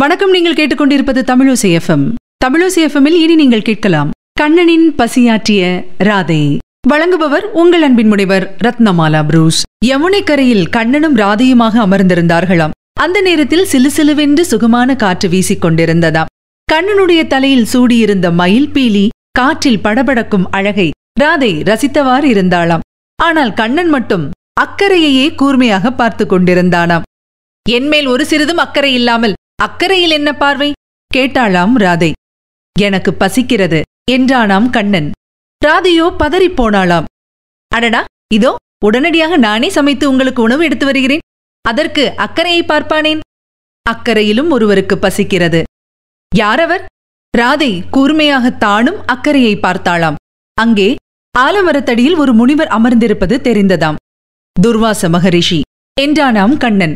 வணக்கம் நீங்கள் கேட்டுக்கொண்டிருப்பது தமிழோசி எஃப்எம் தமிழோசி இனி நீங்கள் கேட்கலாம் கண்ணனின் பசியாற்றிய ராதை வழங்குபவர் உங்கள் அன்பின் முனைவர் ரத்னமாலா புரூஸ் கரையில் கண்ணனும் ராதையுமாக அமர்ந்திருந்தார்களாம் அந்த நேரத்தில் சிலுசிலுவென்று சுகமான காற்று வீசிக் கொண்டிருந்ததாம் கண்ணனுடைய தலையில் சூடியிருந்த மயில் பீலி காற்றில் படபடக்கும் அழகை ராதை ரசித்தவாறு இருந்தாளாம் ஆனால் கண்ணன் மட்டும் அக்கறையையே கூர்மையாக பார்த்து கொண்டிருந்தானாம் என்மேல் ஒரு சிறிதும் அக்கறை இல்லாமல் அக்கறையில் என்ன பார்வை கேட்டாளாம் ராதை எனக்கு பசிக்கிறது என்றானாம் கண்ணன் ராதையோ பதறிப்போனாளாம் அடடா இதோ உடனடியாக நானே சமைத்து உங்களுக்கு உணவு எடுத்து வருகிறேன் அதற்கு அக்கறையை பார்ப்பானேன் அக்கறையிலும் ஒருவருக்கு பசிக்கிறது யாரவர் ராதை கூர்மையாக தானும் அக்கறையை பார்த்தாளாம் அங்கே ஆலமரத்தடியில் ஒரு முனிவர் அமர்ந்திருப்பது தெரிந்ததாம் துர்வாச மகரிஷி என்றானாம் கண்ணன்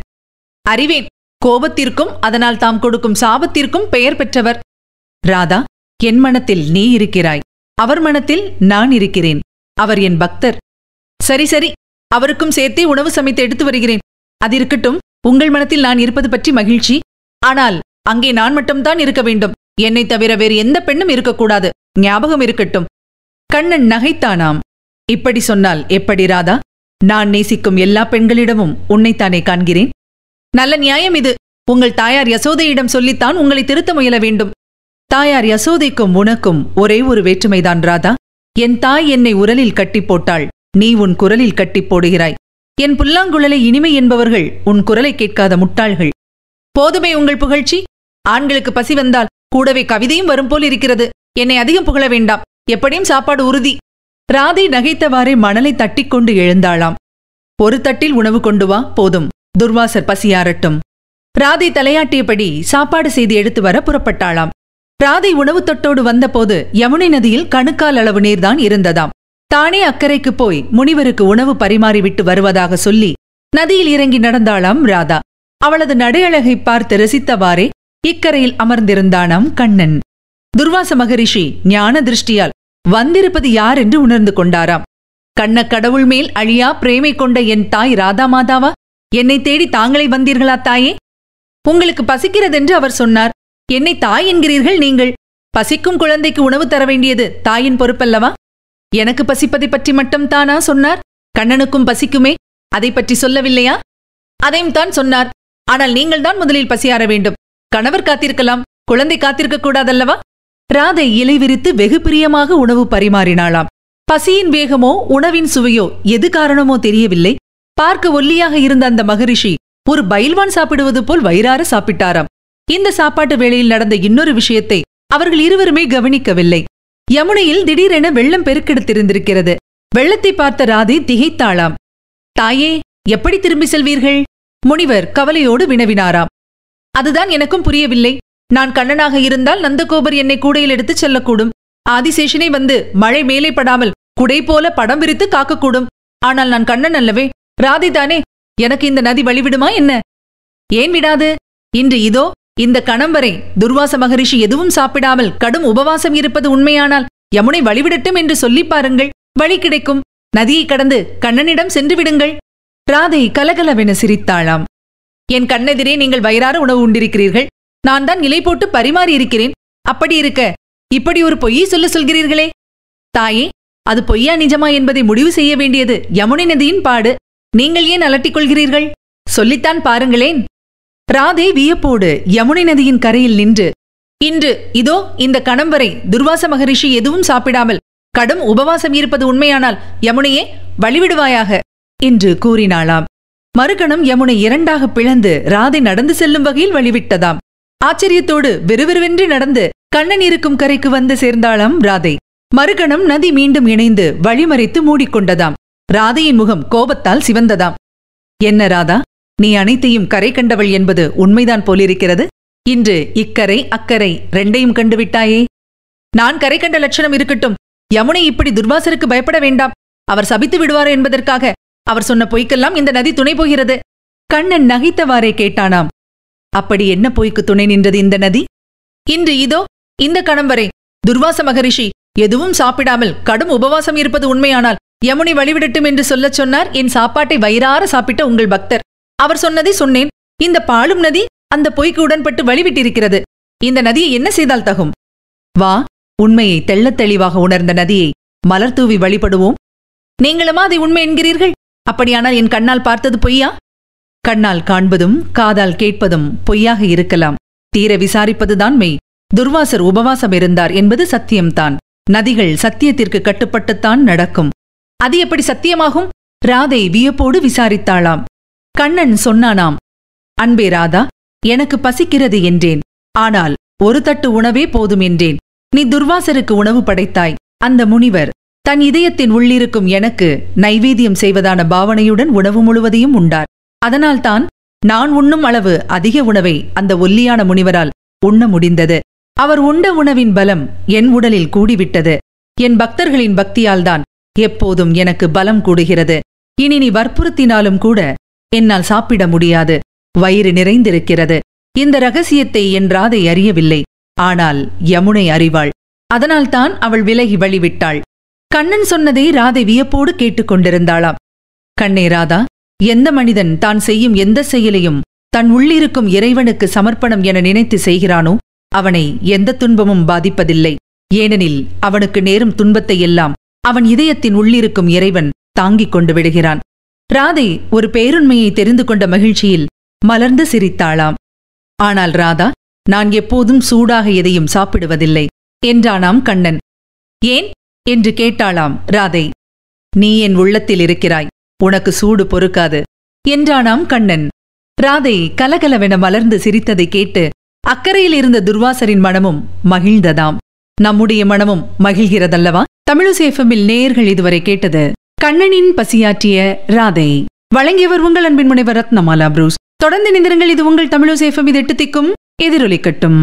அறிவேன் கோபத்திற்கும் அதனால் தாம் கொடுக்கும் சாபத்திற்கும் பெயர் பெற்றவர் ராதா என் மனத்தில் நீ இருக்கிறாய் அவர் மனத்தில் நான் இருக்கிறேன் அவர் என் பக்தர் சரி சரி அவருக்கும் சேர்த்தே உணவு சமைத்து எடுத்து வருகிறேன் அது இருக்கட்டும் உங்கள் மனத்தில் நான் இருப்பது பற்றி மகிழ்ச்சி ஆனால் அங்கே நான் மட்டும்தான் இருக்க வேண்டும் என்னை தவிர வேறு எந்த பெண்ணும் இருக்கக்கூடாது ஞாபகம் இருக்கட்டும் கண்ணன் நகைத்தானாம் இப்படி சொன்னால் எப்படி ராதா நான் நேசிக்கும் எல்லா பெண்களிடமும் உன்னைத்தானே காண்கிறேன் நல்ல நியாயம் இது உங்கள் தாயார் யசோதையிடம் சொல்லித்தான் உங்களை திருத்த முயல வேண்டும் தாயார் யசோதைக்கும் உனக்கும் ஒரே ஒரு வேற்றுமைதான் ராதா என் தாய் என்னை உரலில் கட்டி போட்டாள் நீ உன் குரலில் கட்டி போடுகிறாய் என் புல்லாங்குழலை இனிமை என்பவர்கள் உன் குரலை கேட்காத முட்டாள்கள் போதுமே உங்கள் புகழ்ச்சி ஆண்களுக்கு பசி வந்தால் கூடவே கவிதையும் வரும் போல் இருக்கிறது என்னை அதிகம் புகழ வேண்டாம் எப்படியும் சாப்பாடு உறுதி ராதை நகைத்தவாறே மணலை தட்டிக்கொண்டு எழுந்தாளாம் ஒரு தட்டில் உணவு கொண்டு வா போதும் துர்வாசர் பசியாரட்டும் ராதை தலையாட்டியபடி சாப்பாடு செய்து எடுத்து வர புறப்பட்டாளாம் ராதை உணவு தொட்டோடு வந்தபோது யமுனை நதியில் கணுக்கால் அளவு நீர்தான் இருந்ததாம் தானே அக்கறைக்கு போய் முனிவருக்கு உணவு பரிமாறிவிட்டு வருவதாக சொல்லி நதியில் இறங்கி நடந்தாளாம் ராதா அவளது நடையழகை பார்த்து ரசித்தவாறே இக்கரையில் அமர்ந்திருந்தானாம் கண்ணன் துர்வாச மகரிஷி ஞான திருஷ்டியால் வந்திருப்பது யார் என்று உணர்ந்து கொண்டாராம் கண்ண கடவுள் மேல் அழியா பிரேமை கொண்ட என் தாய் ராதா மாதாவா என்னை தேடி தாங்களே வந்தீர்களா தாயே உங்களுக்கு பசிக்கிறது என்று அவர் சொன்னார் என்னை தாய் என்கிறீர்கள் நீங்கள் பசிக்கும் குழந்தைக்கு உணவு தர வேண்டியது தாயின் பொறுப்பல்லவா எனக்கு பசிப்பதை பற்றி மட்டும் தானா சொன்னார் கண்ணனுக்கும் பசிக்குமே அதை பற்றி சொல்லவில்லையா அதையும் தான் சொன்னார் ஆனால் நீங்கள் தான் முதலில் பசியார வேண்டும் கணவர் காத்திருக்கலாம் குழந்தை காத்திருக்க கூடாதல்லவா ராதை இலை விரித்து வெகு பிரியமாக உணவு பரிமாறினாளாம் பசியின் வேகமோ உணவின் சுவையோ எது காரணமோ தெரியவில்லை பார்க்க ஒல்லியாக இருந்த அந்த மகரிஷி ஒரு பயில்வான் சாப்பிடுவது போல் வயிறார சாப்பிட்டாராம் இந்த சாப்பாட்டு வேளையில் நடந்த இன்னொரு விஷயத்தை அவர்கள் இருவருமே கவனிக்கவில்லை யமுனையில் திடீரென வெள்ளம் பெருக்கெடுத்திருந்திருக்கிறது வெள்ளத்தை பார்த்த ராதி திகைத்தாளாம் தாயே எப்படி திரும்பி செல்வீர்கள் முனிவர் கவலையோடு வினவினாராம் அதுதான் எனக்கும் புரியவில்லை நான் கண்ணனாக இருந்தால் நந்தகோபர் என்னை கூடையில் எடுத்துச் செல்லக்கூடும் ஆதிசேஷனை வந்து மழை மேலே படாமல் குடை போல படம் விரித்து காக்கக்கூடும் ஆனால் நான் கண்ணன் அல்லவே ராதிதானே எனக்கு இந்த நதி வழிவிடுமா என்ன ஏன் விடாது இன்று இதோ இந்த கணம் வரை துர்வாச மகரிஷி எதுவும் சாப்பிடாமல் கடும் உபவாசம் இருப்பது உண்மையானால் யமுனை வழிவிடட்டும் என்று சொல்லி பாருங்கள் வழி கிடைக்கும் நதியை கடந்து கண்ணனிடம் சென்று விடுங்கள் ராதை கலகலவென சிரித்தாளாம் என் கண்ணெதிரே நீங்கள் வயிறார உணவு உண்டிருக்கிறீர்கள் நான் தான் இலை போட்டு பரிமாறி இருக்கிறேன் அப்படி இருக்க இப்படி ஒரு பொய்யை சொல்ல சொல்கிறீர்களே தாயே அது பொய்யா நிஜமா என்பதை முடிவு செய்ய வேண்டியது யமுனை நதியின் பாடு நீங்கள் ஏன் அலட்டிக் கொள்கிறீர்கள் சொல்லித்தான் பாருங்களேன் ராதே வியப்போடு யமுனை நதியின் கரையில் நின்று இன்று இதோ இந்த கணம் வரை துர்வாச மகரிஷி எதுவும் சாப்பிடாமல் கடும் உபவாசம் இருப்பது உண்மையானால் யமுனையே வழிவிடுவாயாக என்று கூறினாளாம் மறுகணம் யமுனை இரண்டாக பிளந்து ராதை நடந்து செல்லும் வகையில் வழிவிட்டதாம் ஆச்சரியத்தோடு விறுவிறுவென்று நடந்து கண்ணன் இருக்கும் கரைக்கு வந்து சேர்ந்தாளாம் ராதை மறுகணம் நதி மீண்டும் இணைந்து வழிமறைத்து மூடிக்கொண்டதாம் ராதையின் முகம் கோபத்தால் சிவந்ததாம் என்ன ராதா நீ அனைத்தையும் கரை கண்டவள் என்பது உண்மைதான் போலிருக்கிறது இன்று இக்கரை அக்கரை ரெண்டையும் கண்டுவிட்டாயே நான் கரை கண்ட லட்சணம் இருக்கட்டும் யமுனை இப்படி துர்வாசருக்கு பயப்பட வேண்டாம் அவர் சபித்து விடுவார் என்பதற்காக அவர் சொன்ன பொய்க்கெல்லாம் இந்த நதி துணை போகிறது கண்ணன் நகைத்தவாறே கேட்டானாம் அப்படி என்ன பொய்க்கு துணை நின்றது இந்த நதி இன்று இதோ இந்த கணம் வரை துர்வாச மகரிஷி எதுவும் சாப்பிடாமல் கடும் உபவாசம் இருப்பது உண்மையானால் யமுனை வழிவிடட்டும் என்று சொல்லச் சொன்னார் என் சாப்பாட்டை வயிறார சாப்பிட்ட உங்கள் பக்தர் அவர் சொன்னதை சொன்னேன் இந்த பாழும் நதி அந்த பொய்க்கு உடன்பட்டு வழிவிட்டிருக்கிறது இந்த நதியை என்ன செய்தால் தகும் வா உண்மையை தெள்ளத் தெளிவாக உணர்ந்த நதியை மலர் தூவி வழிபடுவோம் நீங்களுமா அதை உண்மை என்கிறீர்கள் அப்படியானால் என் கண்ணால் பார்த்தது பொய்யா கண்ணால் காண்பதும் காதால் கேட்பதும் பொய்யாக இருக்கலாம் தீர விசாரிப்பதுதான் மெய் துர்வாசர் உபவாசம் இருந்தார் என்பது சத்தியம்தான் நதிகள் சத்தியத்திற்கு கட்டுப்பட்டுத்தான் நடக்கும் அது எப்படி சத்தியமாகும் ராதை வியப்போடு விசாரித்தாளாம் கண்ணன் சொன்னானாம் அன்பே ராதா எனக்கு பசிக்கிறது என்றேன் ஆனால் ஒரு தட்டு உணவே போதும் என்றேன் நீ துர்வாசருக்கு உணவு படைத்தாய் அந்த முனிவர் தன் இதயத்தின் உள்ளிருக்கும் எனக்கு நைவேத்தியம் செய்வதான பாவனையுடன் உணவு முழுவதையும் உண்டார் அதனால்தான் நான் உண்ணும் அளவு அதிக உணவை அந்த ஒல்லியான முனிவரால் உண்ண முடிந்தது அவர் உண்ட உணவின் பலம் என் உடலில் கூடிவிட்டது என் பக்தர்களின் பக்தியால்தான் எப்போதும் எனக்கு பலம் கூடுகிறது இனி நீ வற்புறுத்தினாலும் கூட என்னால் சாப்பிட முடியாது வயிறு நிறைந்திருக்கிறது இந்த ரகசியத்தை என் ராதை அறியவில்லை ஆனால் யமுனை அறிவாள் அதனால்தான் அவள் விலகி வழிவிட்டாள் கண்ணன் சொன்னதை ராதை வியப்போடு கேட்டுக்கொண்டிருந்தாளாம் கண்ணே ராதா எந்த மனிதன் தான் செய்யும் எந்த செயலையும் தன் உள்ளிருக்கும் இறைவனுக்கு சமர்ப்பணம் என நினைத்து செய்கிறானோ அவனை எந்த துன்பமும் பாதிப்பதில்லை ஏனெனில் அவனுக்கு நேரும் துன்பத்தை எல்லாம் அவன் இதயத்தின் உள்ளிருக்கும் இறைவன் தாங்கிக் கொண்டு விடுகிறான் ராதை ஒரு பேருண்மையை தெரிந்து கொண்ட மகிழ்ச்சியில் மலர்ந்து சிரித்தாளாம் ஆனால் ராதா நான் எப்போதும் சூடாக எதையும் சாப்பிடுவதில்லை என்றானாம் கண்ணன் ஏன் என்று கேட்டாளாம் ராதை நீ என் உள்ளத்தில் இருக்கிறாய் உனக்கு சூடு பொறுக்காது என்றானாம் கண்ணன் ராதை கலகலவென மலர்ந்து சிரித்ததை கேட்டு அக்கறையில் இருந்த துர்வாசரின் மனமும் மகிழ்ந்ததாம் நம்முடைய மனமும் மகிழ்கிறதல்லவா தமிழிசைஃபமில் நேயர்கள் இதுவரை கேட்டது கண்ணனின் பசியாற்றிய ராதை வழங்கியவர் உங்கள் அன்பின் முனைவர் ரத்னமாலா புரூஸ் தொடர்ந்து நினைந்திருங்கள் இது உங்கள் தமிழசேஃபம் இது எட்டு திக்கும் எதிரொலிக்கட்டும்